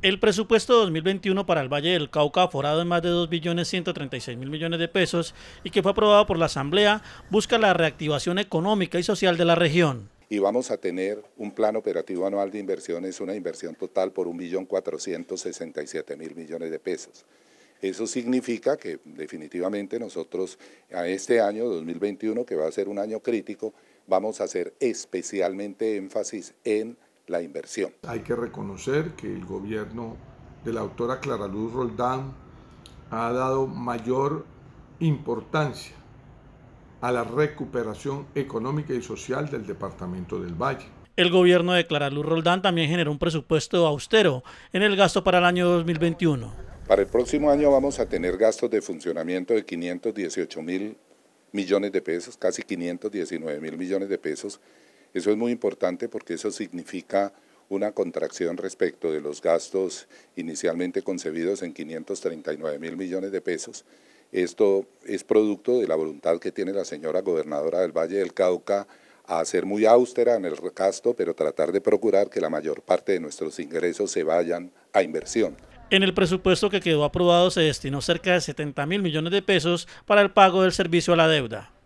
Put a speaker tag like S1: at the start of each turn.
S1: El presupuesto 2021 para el Valle del Cauca, forado en más de 2.136.000 millones de pesos y que fue aprobado por la Asamblea, busca la reactivación económica y social de la región.
S2: Y vamos a tener un plan operativo anual de inversiones, una inversión total por 1.467.000 millones de pesos. Eso significa que definitivamente nosotros a este año 2021, que va a ser un año crítico, vamos a hacer especialmente énfasis en inversión.
S3: Hay que reconocer que el gobierno de la autora Clara Luz Roldán ha dado mayor importancia a la recuperación económica y social del departamento del Valle.
S1: El gobierno de Clara Luz Roldán también generó un presupuesto austero en el gasto para el año 2021.
S2: Para el próximo año vamos a tener gastos de funcionamiento de 518 mil millones de pesos, casi 519 mil millones de pesos, eso es muy importante porque eso significa una contracción respecto de los gastos inicialmente concebidos en 539 mil millones de pesos. Esto es producto de la voluntad que tiene la señora gobernadora del Valle del Cauca a ser muy austera en el gasto, pero tratar de procurar que la mayor parte de nuestros ingresos se vayan a inversión.
S1: En el presupuesto que quedó aprobado se destinó cerca de 70 mil millones de pesos para el pago del servicio a la deuda.